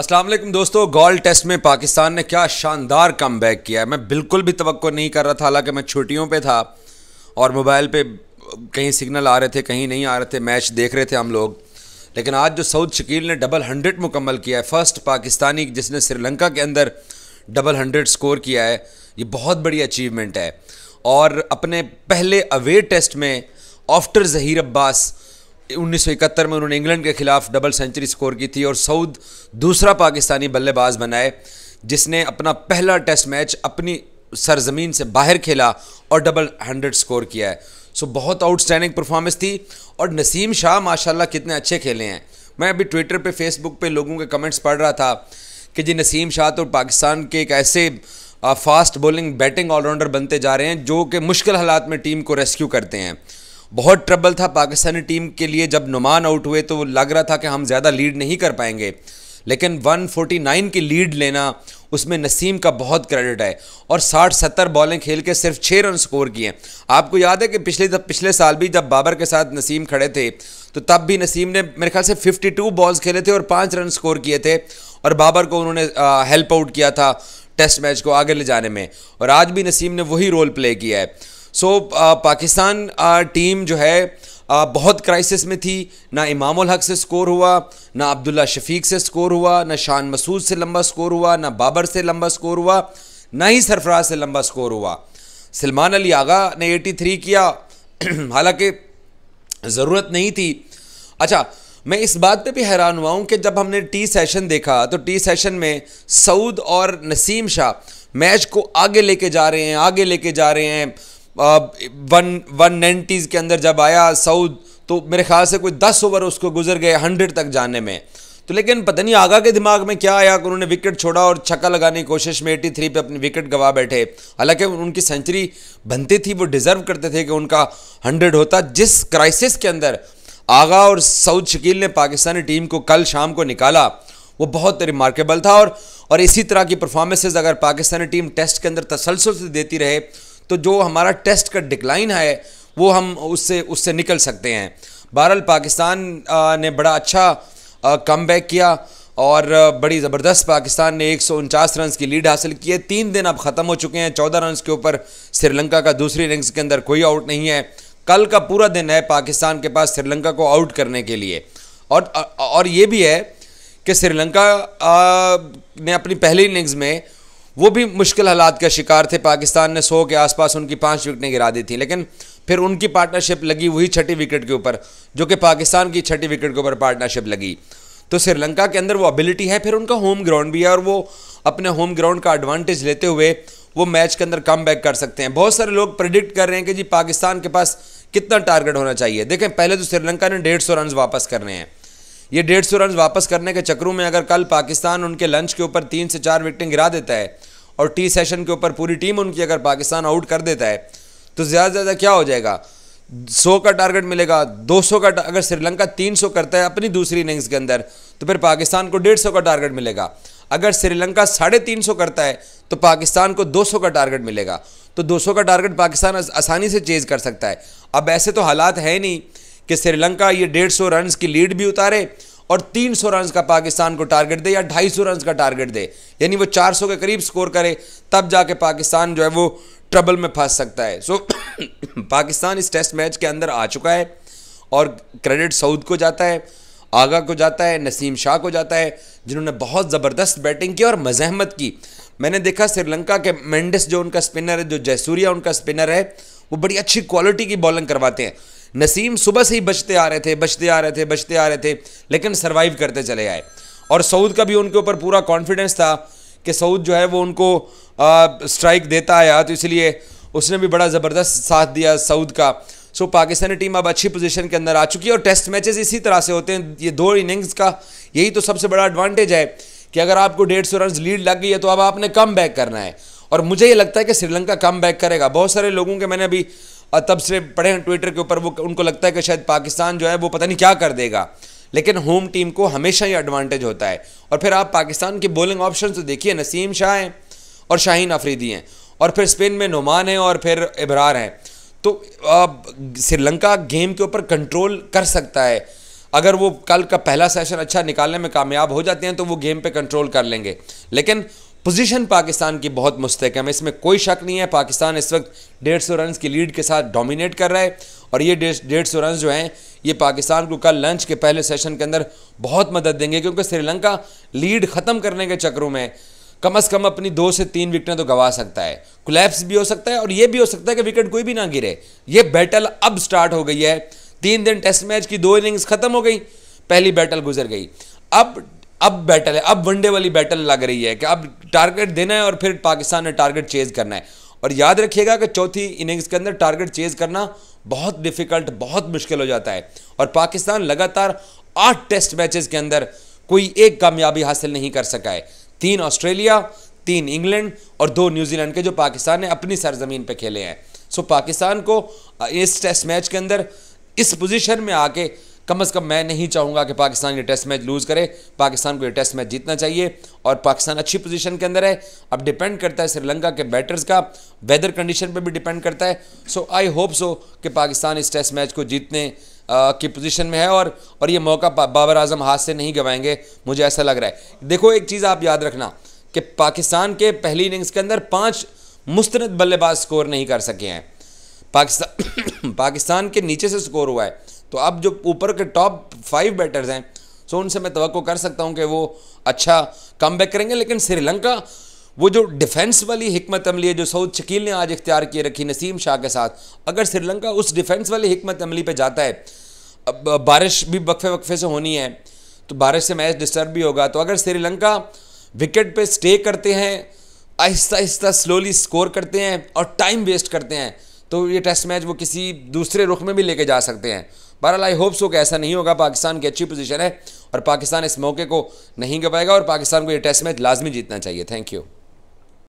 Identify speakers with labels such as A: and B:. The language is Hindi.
A: असलम दोस्तों गोल टेस्ट में पाकिस्तान ने क्या शानदार कम बैक किया है मैं बिल्कुल भी तो नहीं कर रहा था हालांकि मैं छुट्टियों पे था और मोबाइल पे कहीं सिग्नल आ रहे थे कहीं नहीं आ रहे थे मैच देख रहे थे हम लोग लेकिन आज जो सऊद शकील ने डबल हंड्रेड मुकम्मल किया है फ़र्स्ट पाकिस्तानी जिसने श्रीलंका के अंदर डबल हंड्रेड स्कोर किया है ये बहुत बड़ी अचीवमेंट है और अपने पहले अवे टेस्ट में आफ्टर जहीर अब्बास 1971 में उन्होंने इंग्लैंड के खिलाफ डबल सेंचुरी स्कोर की थी और सऊद दूसरा पाकिस्तानी बल्लेबाज बनाए जिसने अपना पहला टेस्ट मैच अपनी सरजमीन से बाहर खेला और डबल हंड्रेड स्कोर किया है सो बहुत आउटस्टैंडिंग परफॉर्मेंस थी और नसीम शाह माशाल्लाह कितने अच्छे खेले हैं मैं अभी ट्विटर पे फेसबुक पे लोगों के कमेंट्स पढ़ रहा था कि जी नसीम शाह तो पाकिस्तान के एक ऐसे फास्ट बॉलिंग बैटिंग ऑलराउंडर बनते जा रहे हैं जो कि मुश्किल हालात में टीम को रेस्क्यू करते हैं बहुत ट्रबल था पाकिस्तानी टीम के लिए जब नुमान आउट हुए तो लग रहा था कि हम ज़्यादा लीड नहीं कर पाएंगे लेकिन 149 की लीड लेना उसमें नसीम का बहुत क्रेडिट है और 60-70 बॉलें खेल के सिर्फ छः रन स्कोर किए हैं आपको याद है कि पिछले जब पिछले साल भी जब बाबर के साथ नसीम खड़े थे तो तब भी नसीम ने मेरे ख्याल से 52 बॉल्स खेले थे और पाँच रन स्कोर किए थे और बाबर को उन्होंने हेल्प आउट किया था टेस्ट मैच को आगे ले जाने में और आज भी नसीम ने वही रोल प्ले किया है so uh, Pakistan team uh, जो है आ, uh, बहुत क्राइसिस में थी ना इमामुल हक से स्कोर हुआ ना अब्दुल्ला शफीक से स्कोर हुआ ना शान मसूद से लंबा स्कोर हुआ ना बाबर से लंबा स्कोर हुआ ना ही सरफराज से लंबा स्कोर हुआ सलमान अली आगा ने 83 किया हालांकि ज़रूरत नहीं थी अच्छा मैं इस बात पे भी हैरान हुआ हूँ कि जब हमने टी सेशन देखा तो टी सेशन में सऊद और नसीम शाह मैच को आगे लेके जा रहे हैं आगे लेके जा रहे हैं वन वन नाइन्टीज़ के अंदर जब आया सऊद तो मेरे ख्याल से कोई दस ओवर उसको गुजर गए हंड्रेड तक जाने में तो लेकिन पता नहीं आगा के दिमाग में क्या आया कि उन्होंने विकेट छोड़ा और छक्का लगाने की कोशिश में 83 पे अपनी विकेट गवा बैठे हालांकि उनकी सेंचुरी बनती थी वो डिज़र्व करते थे कि उनका हंड्रेड होता जिस क्राइसिस के अंदर आगा और सऊद शकील ने पाकिस्तानी टीम को कल शाम को निकाला वो बहुत रिमार्केबल था और और इसी तरह की परफॉर्मेंसेज अगर पाकिस्तानी टीम टेस्ट के अंदर तसलसल से देती रहे तो जो हमारा टेस्ट का डिक्लाइन है वो हम उससे उससे निकल सकते हैं बहरल पाकिस्तान ने बड़ा अच्छा कम बैक किया और बड़ी ज़बरदस्त पाकिस्तान ने एक रन की लीड हासिल की है तीन दिन अब ख़त्म हो चुके हैं चौदह रन के ऊपर श्रीलंका का दूसरी इनिंग्स के अंदर कोई आउट नहीं है कल का पूरा दिन है पाकिस्तान के पास श्रीलंका को आउट करने के लिए और और ये भी है कि श्रीलंका ने अपनी पहली इनिंग्स में वो भी मुश्किल हालात का शिकार थे पाकिस्तान ने सौ के आसपास उनकी पाँच विकेटें गिरा दी थी लेकिन फिर उनकी पार्टनरशिप लगी वही छठी विकेट के ऊपर जो कि पाकिस्तान की छठी विकेट के ऊपर पार्टनरशिप लगी तो श्रीलंका के अंदर वो एबिलिटी है फिर उनका होम ग्राउंड भी है और वो अपने होम ग्राउंड का एडवांटेज लेते हुए वो मैच के अंदर कम बैक कर सकते हैं बहुत सारे लोग प्रिडिक्ट कर रहे हैं कि जी पाकिस्तान के पास कितना टारगेट होना चाहिए देखें पहले तो श्रीलंका ने डेढ़ सौ रन वापस करने हैं ये डेढ़ सौ रन वापस करने के चक्रों में अगर कल पाकिस्तान उनके लंच के ऊपर तीन से चार विकटें गिरा देता है और टी सेशन के ऊपर पूरी टीम उनकी अगर पाकिस्तान आउट कर देता है तो ज़्यादा से ज़्यादा क्या हो जाएगा सौ का टारगेट मिलेगा दो सौ का अगर श्रीलंका तीन सौ करता है अपनी दूसरी इनिंग्स के अंदर तो फिर पाकिस्तान को डेढ़ सौ का टारगेट मिलेगा अगर श्रीलंका साढ़े तीन सौ करता है तो पाकिस्तान को दो सौ का टारगेट मिलेगा तो दो सौ का टारगेट पाकिस्तान आसानी से चेज कर सकता है अब ऐसे तो हालात है नहीं कि श्रीलंका ये डेढ़ सौ रन की लीड भी उतारे और तीन सौ रन का पाकिस्तान को टारगेट दे या ढाई सौ रन का टारगेट दे यानी वो चार सौ के करीब स्कोर करे तब जाके पाकिस्तान जो है वो ट्रबल में फंस सकता है सो so, पाकिस्तान इस टेस्ट मैच के अंदर आ चुका है और क्रेडिट सऊद को जाता है आगा को जाता है नसीम शाह को जाता है जिन्होंने बहुत ज़बरदस्त बैटिंग की और मजहमत की मैंने देखा श्रीलंका के मेंडिस जो उनका स्पिनर है जो जयसूरिया उनका स्पिनर है वो बड़ी अच्छी क्वालिटी की बॉलिंग करवाते हैं नसीम सुबह से ही बचते आ रहे थे बचते आ रहे थे बचते आ रहे थे लेकिन सर्वाइव करते चले आए और सऊद का भी उनके ऊपर पूरा कॉन्फिडेंस था कि सऊद जो है वो उनको स्ट्राइक देता आया तो इसलिए उसने भी बड़ा ज़बरदस्त साथ दिया सऊद का सो पाकिस्तानी टीम अब अच्छी पोजीशन के अंदर आ चुकी है और टेस्ट मैचेस इसी तरह से होते हैं ये दो इनिंग्स का यही तो सबसे बड़ा एडवांटेज है कि अगर आपको डेढ़ सौ रन लीड लग गई है तो अब आपने कम बैक करना है और मुझे ये लगता है कि श्रीलंका कम बैक करेगा बहुत सारे लोगों के मैंने अभी और तब से पढ़े हैं ट्विटर के ऊपर वो उनको लगता है कि शायद पाकिस्तान जो है वो पता नहीं क्या कर देगा लेकिन होम टीम को हमेशा ही एडवांटेज होता है और फिर आप पाकिस्तान के बॉलिंग ऑप्शन तो देखिए नसीम शाह हैं और शाहीन अफरीदी हैं और फिर स्पेन में नुमान हैं और फिर इबरार हैं तो श्रीलंका गेम के ऊपर कंट्रोल कर सकता है अगर वो कल का पहला सेशन अच्छा निकालने में कामयाब हो जाते हैं तो वो गेम पे कंट्रोल कर लेंगे लेकिन पोजीशन पाकिस्तान की बहुत मुस्तकम है इसमें कोई शक नहीं है पाकिस्तान इस वक्त डेढ़ सौ रन की लीड के साथ डोमिनेट कर रहा है और ये डेढ़ सौ रन जो हैं ये पाकिस्तान को कल लंच के पहले सेशन के अंदर बहुत मदद देंगे क्योंकि श्रीलंका लीड ख़त्म करने के चक्रों में कम अज़ कम अपनी दो से तीन विकटें तो गंवा सकता है क्लैप्स भी हो सकता है और ये भी हो सकता है कि विकेट कोई भी ना गिरे ये बैटल अब स्टार्ट हो गई है तीन दिन टेस्ट मैच की दो इनिंग्स ख़त्म हो गई पहली बैटल गुजर गई अब अब बैटल है अब वनडे वाली बैटल लग रही है कि अब टारगेट देना है और फिर पाकिस्तान ने टारगेट चेज करना है और याद रखिएगा कि चौथी इनिंग्स के अंदर टारगेट चेज करना बहुत डिफिकल्ट बहुत मुश्किल हो जाता है और पाकिस्तान लगातार आठ टेस्ट मैचेस के अंदर कोई एक कामयाबी हासिल नहीं कर सका है तीन ऑस्ट्रेलिया तीन इंग्लैंड और दो न्यूजीलैंड के जो पाकिस्तान ने अपनी सरजमीन पर खेले हैं सो पाकिस्तान को इस टेस्ट मैच के अंदर इस पोजिशन में आके कम अज़ कम मैं नहीं चाहूँगा कि पाकिस्तान ये टेस्ट मैच लूज़ करे पाकिस्तान को ये टेस्ट मैच जीतना चाहिए और पाकिस्तान अच्छी पोजीशन के अंदर है अब डिपेंड करता है श्रीलंका के बैटर्स का वेदर कंडीशन पे भी डिपेंड करता है सो आई होप सो कि पाकिस्तान इस टेस्ट मैच को जीतने की पोजीशन में है और और ये मौका बाबर आजम हाथ से नहीं गंवाएंगे मुझे ऐसा लग रहा है देखो एक चीज़ आप याद रखना कि पाकिस्तान के पहली इनिंग्स के अंदर पाँच मुस्तरद बल्लेबाज स्कोर नहीं कर सके हैं पाकिस्तान पाकिस्तान के नीचे से स्कोर हुआ है तो अब जो ऊपर के टॉप फाइव बैटर्स हैं सो उनसे मैं तो कर सकता हूँ कि वो अच्छा कम बैक करेंगे लेकिन श्रीलंका वो जो डिफेंस वाली हमत अमली है जो सऊद शकील ने आज इख्तियार किए रखी नसीम शाह के साथ अगर श्रीलंका उस डिफेंस वाली हमत अमली पर जाता है अब बारिश भी वक्फे वक्फे से होनी है तो बारिश से मैच डिस्टर्ब भी होगा तो अगर श्रीलंका विकेट पे स्टे करते हैं आहिस्ता आहिस्ता स्लोली स्कोर करते हैं और टाइम वेस्ट करते हैं तो ये टेस्ट मैच वो किसी दूसरे रुख में भी लेके जा सकते हैं बहरहाल आई होप सो कि ऐसा नहीं होगा पाकिस्तान की अच्छी पोजीशन है और पाकिस्तान इस मौके को नहीं गवाएगा और पाकिस्तान को ये टेस्ट मैच लाजमी जीतना चाहिए थैंक यू